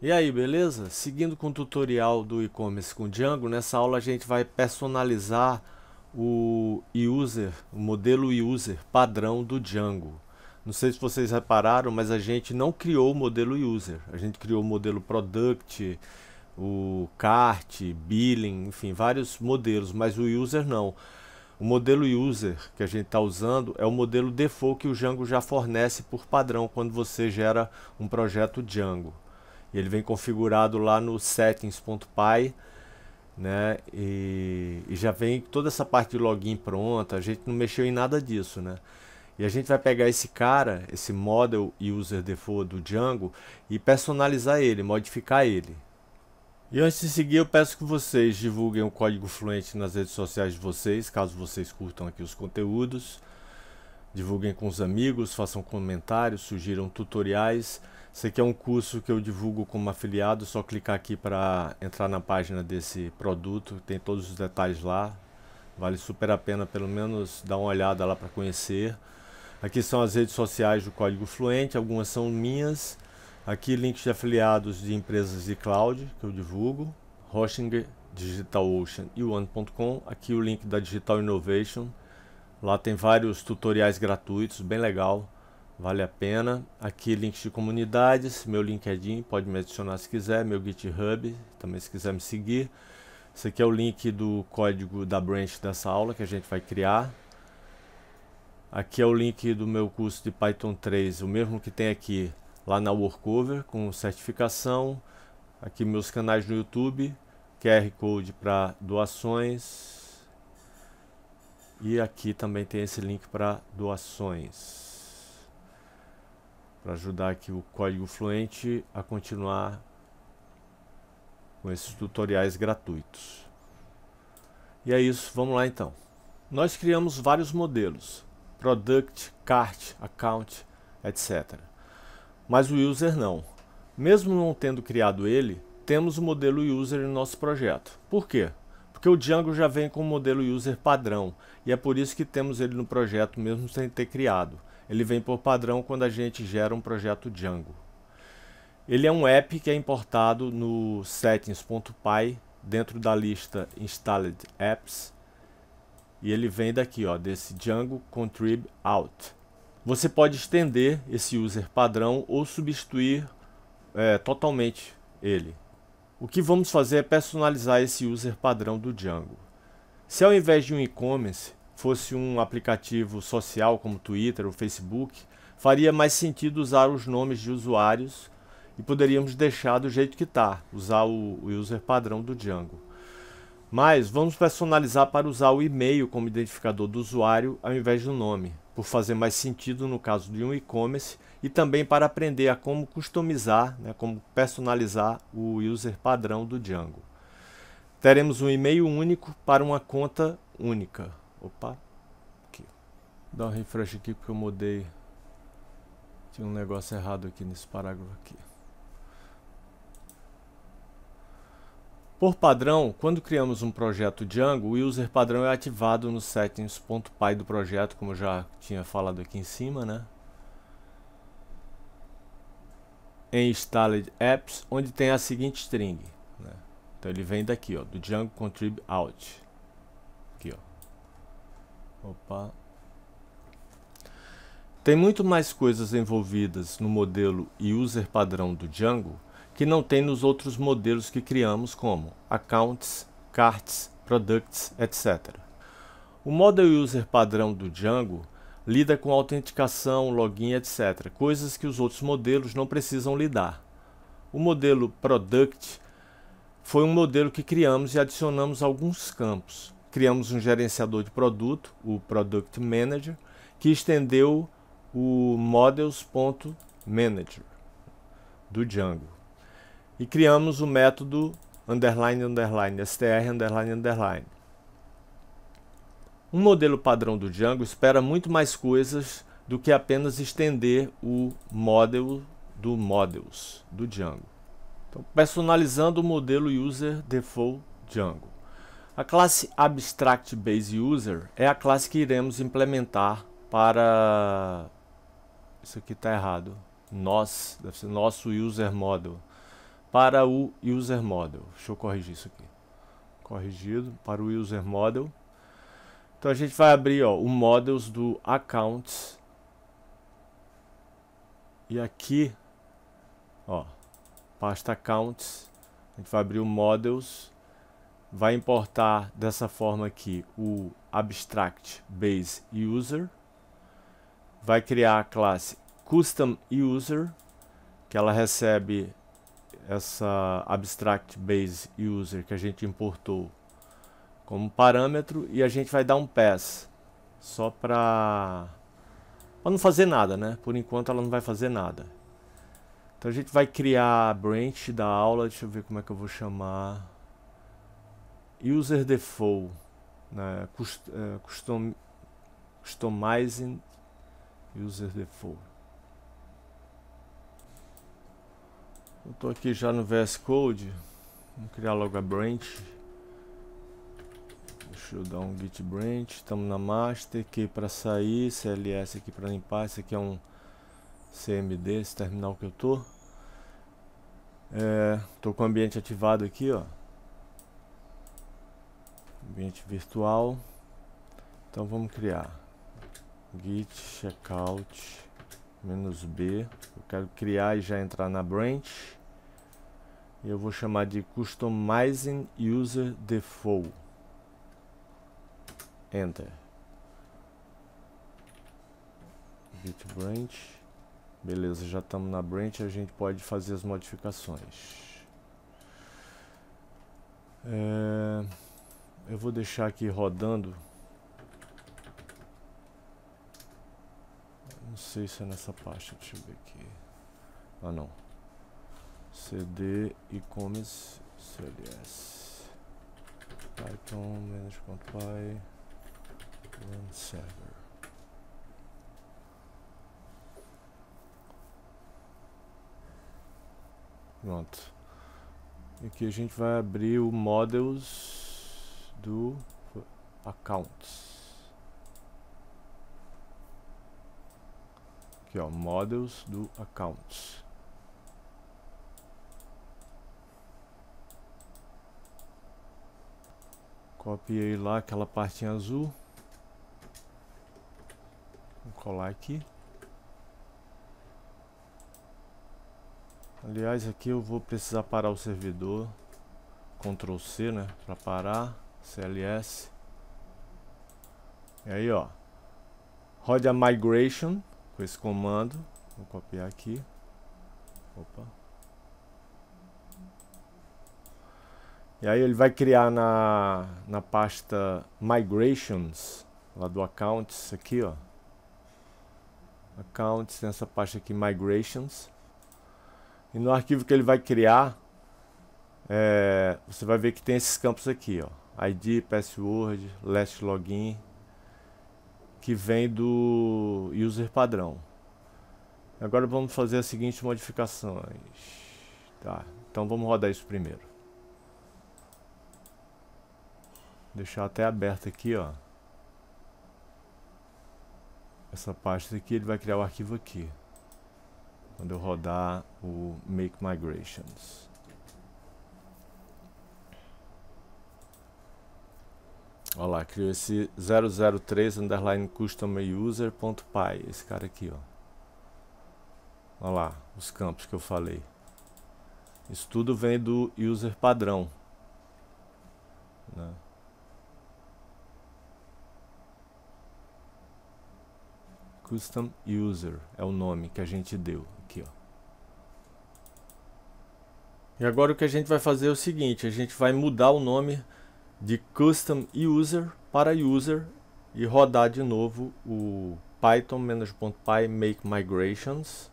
E aí, beleza? Seguindo com o tutorial do e-commerce com Django, nessa aula a gente vai personalizar o user, o modelo user padrão do Django. Não sei se vocês repararam, mas a gente não criou o modelo user. A gente criou o modelo product, o cart, billing, enfim, vários modelos, mas o user não. O modelo user que a gente está usando é o modelo default que o Django já fornece por padrão quando você gera um projeto Django. ele vem configurado lá no settings.py né? E, e, já vem toda essa parte de login pronta, a gente não mexeu em nada disso, né? E a gente vai pegar esse cara, esse model user default do Django e personalizar ele, modificar ele. E antes de seguir, eu peço que vocês divulguem o código fluente nas redes sociais de vocês, caso vocês curtam aqui os conteúdos. Divulguem com os amigos, façam comentários, sugiram tutoriais. Esse aqui é um curso que eu divulgo como afiliado, só clicar aqui para entrar na página desse produto, tem todos os detalhes lá. Vale super a pena pelo menos dar uma olhada lá para conhecer. Aqui são as redes sociais do Código Fluente, algumas são minhas Aqui links de afiliados de empresas de cloud que eu divulgo, Hosting, DigitalOcean e One.com. Aqui o link da Digital Innovation. Lá tem vários tutoriais gratuitos, bem legal, vale a pena. Aqui links de comunidades, meu LinkedIn, é pode me adicionar se quiser, meu GitHub, também se quiser me seguir. Esse aqui é o link do código da branch dessa aula que a gente vai criar. Aqui é o link do meu curso de Python 3, o mesmo que tem aqui lá na Workover com certificação. Aqui meus canais no YouTube, QR Code para doações. E aqui também tem esse link para doações. Para ajudar aqui o Código Fluente a continuar com esses tutoriais gratuitos. E é isso, vamos lá então. Nós criamos vários modelos, Product, Cart, Account, etc mas o user não. Mesmo não tendo criado ele, temos o modelo user em nosso projeto. Por quê? Porque o Django já vem com o modelo user padrão, e é por isso que temos ele no projeto mesmo sem ter criado. Ele vem por padrão quando a gente gera um projeto Django. Ele é um app que é importado no settings.py dentro da lista installed apps e ele vem daqui, ó, desse Django contrib out. Você pode estender esse user padrão ou substituir é, totalmente ele. O que vamos fazer é personalizar esse user padrão do Django. Se ao invés de um e-commerce fosse um aplicativo social como Twitter ou Facebook, faria mais sentido usar os nomes de usuários e poderíamos deixar do jeito que está, usar o user padrão do Django. Mas vamos personalizar para usar o e-mail como identificador do usuário ao invés do nome por fazer mais sentido no caso de um e-commerce e também para aprender a como customizar, né, como personalizar o user padrão do Django. Teremos um e-mail único para uma conta única. Opa, aqui. Dá um refresh aqui porque eu mudei. Tinha um negócio errado aqui nesse parágrafo aqui. Por padrão, quando criamos um projeto Django, o user padrão é ativado no settings.py do projeto, como já tinha falado aqui em cima, né? Em installed apps, onde tem a seguinte string. Né? Então ele vem daqui, ó, do Django contrib out. Aqui, ó. Opa. Tem muito mais coisas envolvidas no modelo e user padrão do Django que não tem nos outros modelos que criamos, como accounts, carts, products, etc. O model user padrão do Django lida com autenticação, login, etc., coisas que os outros modelos não precisam lidar. O modelo product foi um modelo que criamos e adicionamos alguns campos. Criamos um gerenciador de produto, o Product Manager, que estendeu o models.manager do Django e criamos o método underline, underline, str, underline, underline. Um modelo padrão do Django espera muito mais coisas do que apenas estender o model do models do Django. Então, personalizando o modelo user default Django. A classe abstract base user é a classe que iremos implementar para isso aqui está errado. Nós, deve ser nosso user model para o user model. Deixa eu corrigir isso aqui. Corrigido para o user model. Então a gente vai abrir ó, o models do accounts. E aqui, ó, pasta accounts, a gente vai abrir o models, vai importar dessa forma aqui o abstract base user, vai criar a classe custom user, que ela recebe essa abstract base user que a gente importou como parâmetro e a gente vai dar um pass só para não fazer nada, né? Por enquanto ela não vai fazer nada. Então a gente vai criar a branch da aula, deixa eu ver como é que eu vou chamar. User default, né? Eh, custom, customizing user default. Eu tô aqui já no VS Code. Vamos criar logo a branch. Deixa eu dar um git branch. Estamos na master Key para sair, CLS aqui para limpar. Esse aqui é um CMD, esse terminal que eu tô. É, tô com o ambiente ativado aqui, ó. Ambiente virtual. Então vamos criar git checkout menos B. Eu quero criar e já entrar na branch. E eu vou chamar de Customizing User Default. Enter. Git branch. Beleza, já estamos na branch, a gente pode fazer as modificações. É, eu vou deixar aqui rodando Não sei se é nessa pasta, deixa eu ver aqui. Ah não. CD e-commerce CLS. Python manage.py run server. Pronto. E aqui a gente vai abrir o models do accounts. Aqui, ó, models do accounts. Copiei lá aquela parte em azul. Vou colar aqui. Aliás, aqui eu vou precisar parar o servidor. Ctrl C, né? Para parar. CLS. E aí, ó. Roda migration com esse comando. Vou copiar aqui. Opa. E aí ele vai criar na, na pasta Migrations, lá do Accounts, aqui ó. Accounts, nessa pasta aqui Migrations. E no arquivo que ele vai criar, é, você vai ver que tem esses campos aqui ó. ID, password, last login, que vem do user padrão. Agora vamos fazer as seguintes modificações. Tá, então vamos rodar isso primeiro. Deixar até aberto aqui, ó. Essa pasta aqui, ele vai criar o arquivo aqui. Quando eu rodar o Make Migrations. Olá, criou esse 003 underline custom user.py, esse cara aqui, ó. Olha lá, os campos que eu falei. Isso tudo vem do user padrão. Né? Custom user é o nome que a gente deu aqui, ó. E agora o que a gente vai fazer é o seguinte, a gente vai mudar o nome de custom user para user e rodar de novo o python py make migrations.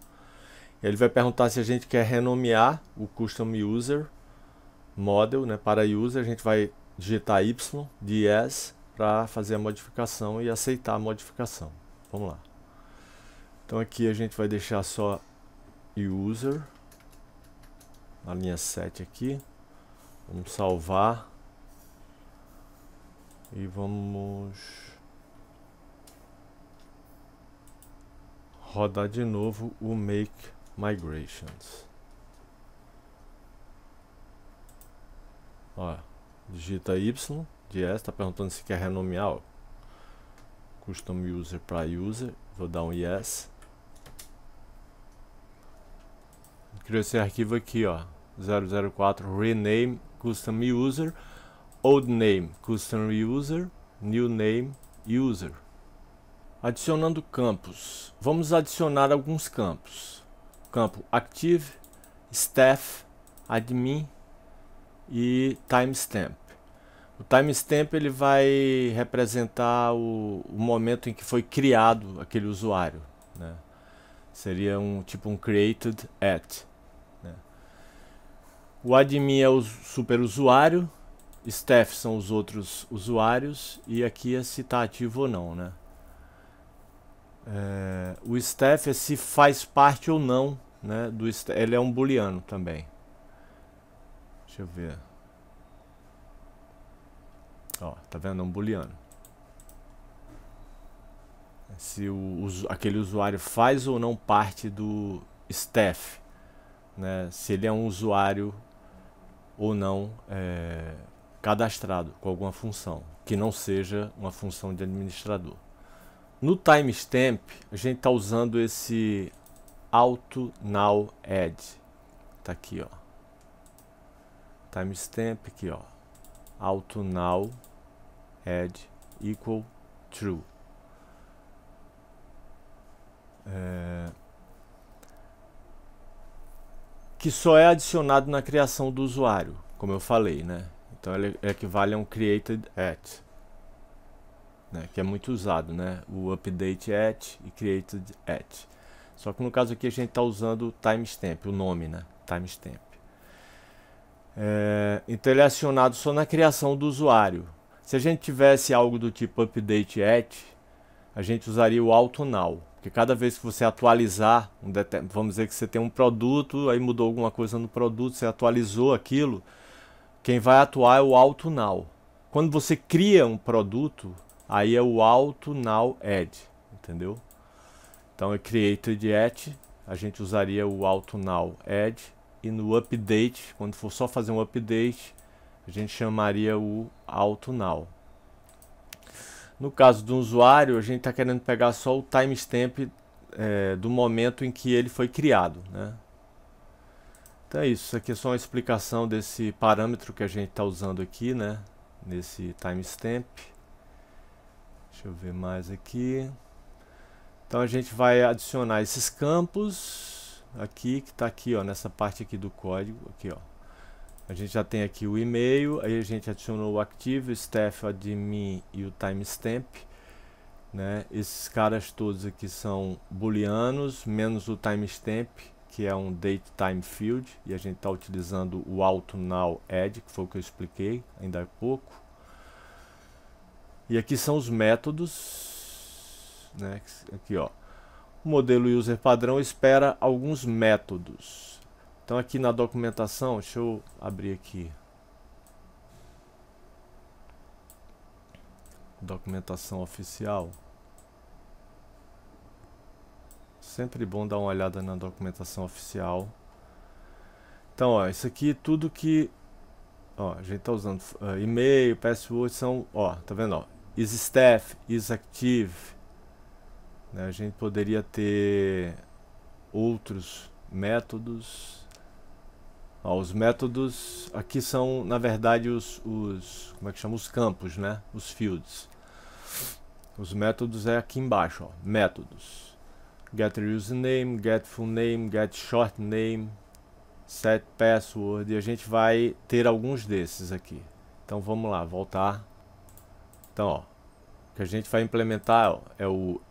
Ele vai perguntar se a gente quer renomear o custom user model né, para user. A gente vai digitar y de yes para fazer a modificação e aceitar a modificação. Vamos lá. Então aqui a gente vai deixar só user na linha 7 aqui. Vamos salvar e vamos rodar de novo o make migrations. Ó, digita y de S, tá perguntando se quer renomear, ó. custom user para user, vou dar um yes. Criou esse arquivo aqui, ó, 004 rename custom user. Old Name Custom User, New Name User. Adicionando campos, vamos adicionar alguns campos. Campo Active, Staff, Admin e Timestamp. O timestamp ele vai representar o, o, momento em que foi criado aquele usuário. Né? Seria um tipo um created at. Né? O admin é o superusuário staff são os outros usuários e aqui é se está ativo ou não, né? É, o staff é se faz parte ou não, né? Do ele é um booleano também. Deixa eu ver. Ó, tá vendo? É um booleano. É se o, aquele usuário faz ou não parte do staff, né? Se ele é um usuário ou não é, cadastrado com alguma função, que não seja uma função de administrador. No timestamp, a gente está usando esse auto now add. Tá aqui, ó. Timestamp aqui, ó. Auto now add equal true. É... Que só é adicionado na criação do usuário, como eu falei, né? Então ele equivale é a um created at, né, que é muito usado, né? O update at e created at. Só que no caso aqui a gente está usando o timestamp, o nome, né? Timestamp. É, então ele é acionado só na criação do usuário. Se a gente tivesse algo do tipo update at, a gente usaria o auto now, porque cada vez que você atualizar, um vamos dizer que você tem um produto, aí mudou alguma coisa no produto, você atualizou aquilo, quem vai atuar é o Auto Now. Quando você cria um produto, aí é o Auto Now Add, entendeu? Então eu criei Tridiet, a gente usaria o Auto Now Add e no update, quando for só fazer um update, a gente chamaria o Auto Now. No caso do usuário, a gente está querendo pegar só o timestamp é, do momento em que ele foi criado, né? Então é isso, isso aqui é só uma explicação desse parâmetro que a gente está usando aqui, né? Nesse timestamp. Deixa eu ver mais aqui. Então a gente vai adicionar esses campos aqui, que está aqui, ó, nessa parte aqui do código, aqui, ó. A gente já tem aqui o e-mail, aí a gente adicionou o active, o staff, o admin e o timestamp. Né? Esses caras todos aqui são booleanos, menos o timestamp, que é um time Field, e a gente está utilizando o Auto Now Add, que foi o que eu expliquei ainda há pouco. E aqui são os métodos, né? aqui ó. O modelo user padrão espera alguns métodos. Então aqui na documentação, deixa eu abrir aqui. Documentação oficial. sempre bom dar uma olhada na documentação oficial. Então, ó, isso aqui tudo que ó, a gente está usando uh, e-mail, password são, ó, tá vendo, ó, is staff, is active. Né? A gente poderia ter outros métodos. Ó, os métodos aqui são, na verdade, os, os como é que chama, os campos, né? Os fields. Os métodos é aqui embaixo, ó, métodos get username, get full name, get short name, set password e a gente vai ter alguns desses aqui. Então vamos lá, voltar. Então, ó, o que a gente vai implementar ó, é o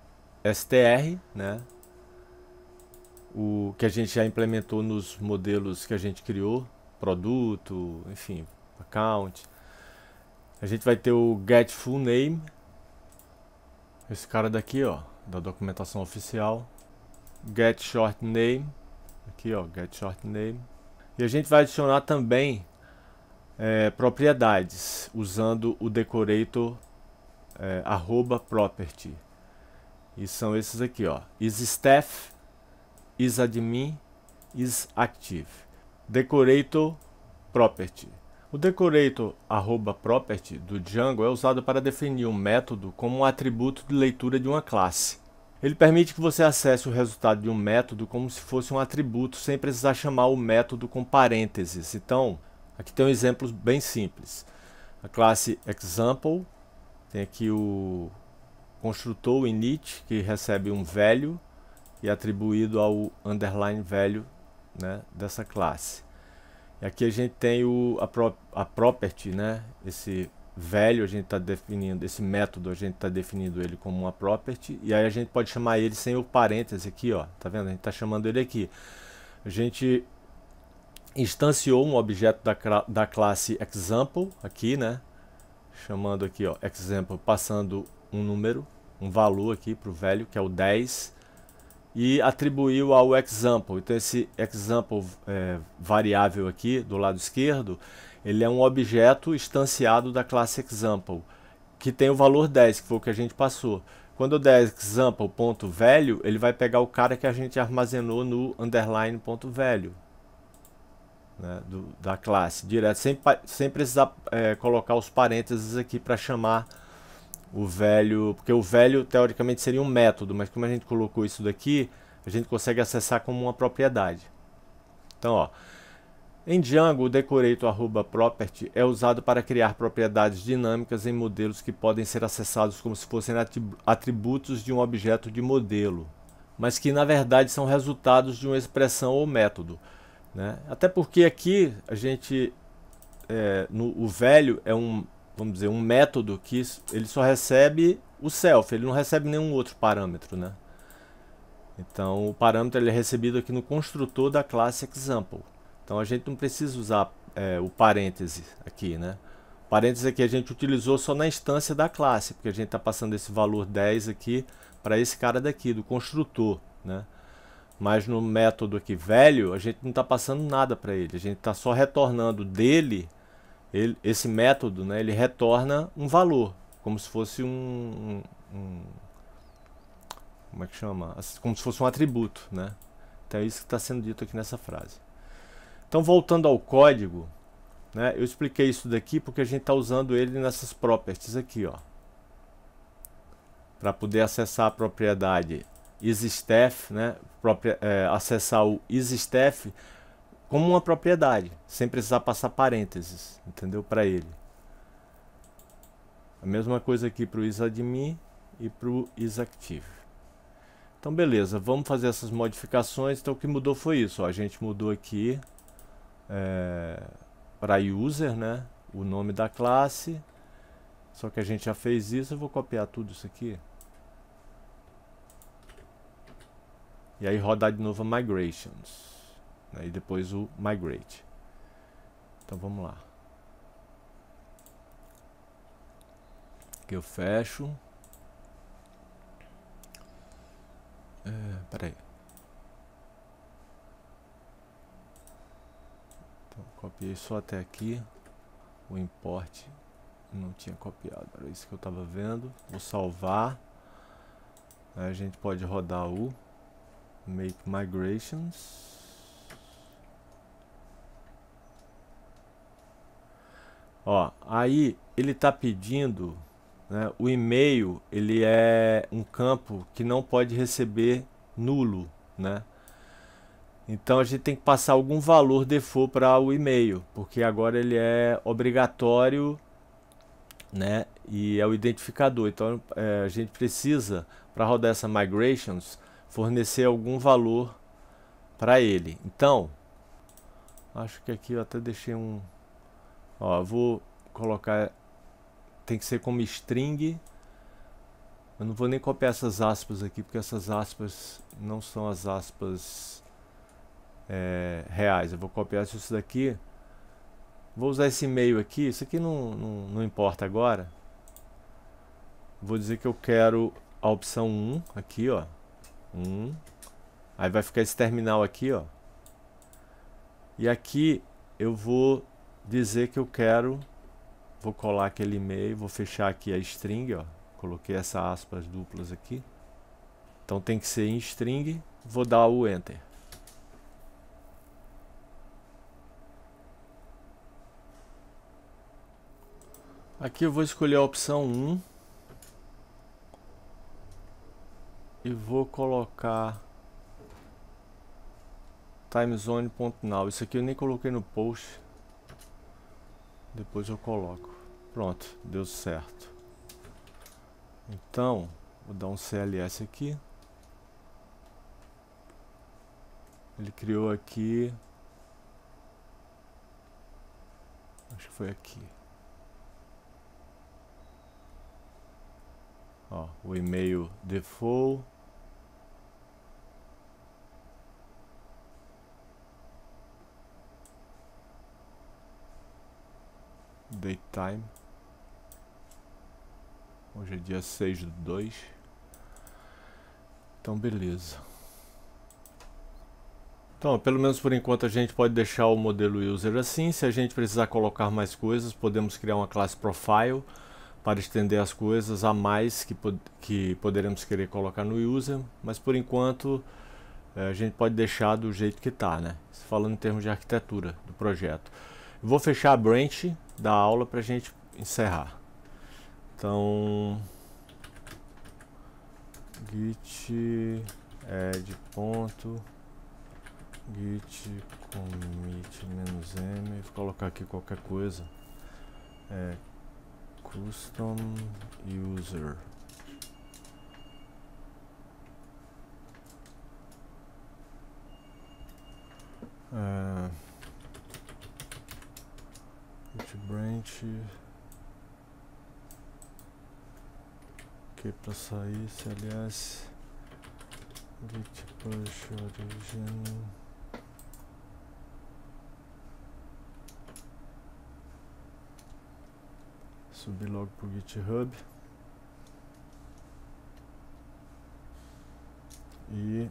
str, né? O que a gente já implementou nos modelos que a gente criou, produto, enfim, account. A gente vai ter o get full name. Esse cara daqui, ó da documentação oficial. Get Short Name. Aqui, ó, Get Short Name. E a gente vai adicionar também é, propriedades usando o decorator é, arroba property. E são esses aqui, ó. Is staff, is admin, is active. Decorator property. O decorator property do Django é usado para definir um método como um atributo de leitura de uma classe. Ele permite que você acesse o resultado de um método como se fosse um atributo sem precisar chamar o método com parênteses. Então, aqui tem um exemplo bem simples. A classe example, tem aqui o construtor init, que recebe um value e é atribuído ao underline value né, dessa classe. Aqui a gente tem o, a, pro, a property, né? Esse velho a gente está definindo, esse método a gente está definindo ele como uma property e aí a gente pode chamar ele sem o parêntese aqui, ó. Tá vendo? A gente está chamando ele aqui. A gente instanciou um objeto da, da classe example aqui, né? Chamando aqui, ó, example, passando um número, um valor aqui para o velho, que é o 10 e atribuiu ao example. Então esse example é, variável aqui do lado esquerdo, ele é um objeto instanciado da classe example, que tem o valor 10, que foi o que a gente passou. Quando eu der example.value, ele vai pegar o cara que a gente armazenou no underline.value. Né, do, da classe direto, sem, sem precisar é, colocar os parênteses aqui para chamar o velho, porque o velho teoricamente seria um método, mas como a gente colocou isso daqui, a gente consegue acessar como uma propriedade. Então, ó, em Django, o decorator@property é usado para criar propriedades dinâmicas em modelos que podem ser acessados como se fossem atributos de um objeto de modelo, mas que na verdade são resultados de uma expressão ou método. Né? Até porque aqui a gente, é, no, o velho é um vamos dizer, um método que ele só recebe o self, ele não recebe nenhum outro parâmetro, né? Então, o parâmetro ele é recebido aqui no construtor da classe example. Então, a gente não precisa usar é, o parêntese aqui, né? O parêntese aqui a gente utilizou só na instância da classe, porque a gente está passando esse valor 10 aqui para esse cara daqui, do construtor, né? Mas no método aqui velho, a gente não está passando nada para ele. A gente está só retornando dele ele, esse método, né, ele retorna um valor, como se fosse um, um, um como é que chama? Como se fosse um atributo, né? Então é isso que está sendo dito aqui nessa frase. Então voltando ao código, né? Eu expliquei isso daqui porque a gente está usando ele nessas properties aqui, ó, para poder acessar a propriedade isStaff, né? é, acessar o isStaff como uma propriedade, sem precisar passar parênteses, entendeu? Para ele. A mesma coisa aqui para o isadmin e para o isactive. Então beleza, vamos fazer essas modificações. Então o que mudou foi isso. Ó, a gente mudou aqui é, para user, né? O nome da classe. Só que a gente já fez isso. Eu vou copiar tudo isso aqui. E aí rodar de novo a migrations né, e depois o migrate. Então vamos lá. Aqui eu fecho. É, peraí. Então copiei só até aqui. O import não tinha copiado, era isso que eu estava vendo. Vou salvar. Aí a gente pode rodar o make migrations Ó, aí ele está pedindo, né, o e-mail ele é um campo que não pode receber nulo, né? Então a gente tem que passar algum valor default para o e-mail, porque agora ele é obrigatório, né? E é o identificador. Então é, a gente precisa para rodar essa migrations fornecer algum valor para ele. Então acho que aqui eu até deixei um Ó, vou colocar... Tem que ser como string. Eu não vou nem copiar essas aspas aqui, porque essas aspas não são as aspas é, reais. Eu vou copiar isso daqui. Vou usar esse e-mail aqui. Isso aqui não, não, não importa agora. Vou dizer que eu quero a opção 1 aqui, ó. 1. Aí vai ficar esse terminal aqui, ó. E aqui eu vou dizer que eu quero, vou colar aquele e-mail, vou fechar aqui a string, ó, coloquei essa aspas duplas aqui. Então tem que ser em string, vou dar o enter. Aqui eu vou escolher a opção 1 e vou colocar timezone.now. Isso aqui eu nem coloquei no post, depois eu coloco. Pronto, deu certo. Então, vou dar um CLS aqui. Ele criou aqui. Acho que foi aqui. Ó, o e-mail default. Daytime. Hoje é dia 6 do 2. Então, beleza. Então, pelo menos por enquanto a gente pode deixar o modelo user assim. Se a gente precisar colocar mais coisas, podemos criar uma classe profile para estender as coisas a mais que, pod que poderemos querer colocar no user. Mas por enquanto eh, a gente pode deixar do jeito que está, né? Falando em termos de arquitetura do projeto. Vou fechar a branch da aula para a gente encerrar. Então, git add ponto git commit m, vou colocar aqui qualquer coisa. É, custom user gente que é para sair CLS git push origin subir logo pro GitHub e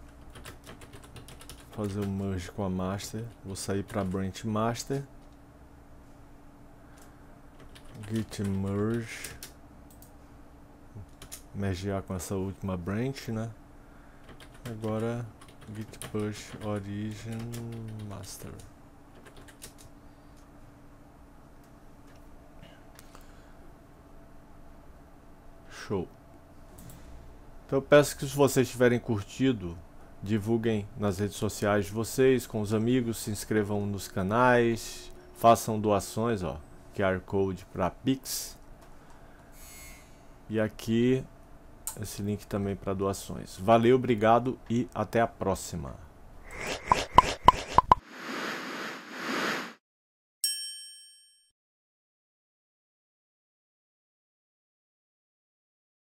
fazer o merge com a master vou sair para branch master git merge mergear com essa última branch, né? Agora git push origin master. Show. Então eu peço que se vocês tiverem curtido, divulguem nas redes sociais de vocês, com os amigos, se inscrevam nos canais, façam doações, ó. QR Code para Pix. E aqui esse link também para doações. Valeu, obrigado e até a próxima.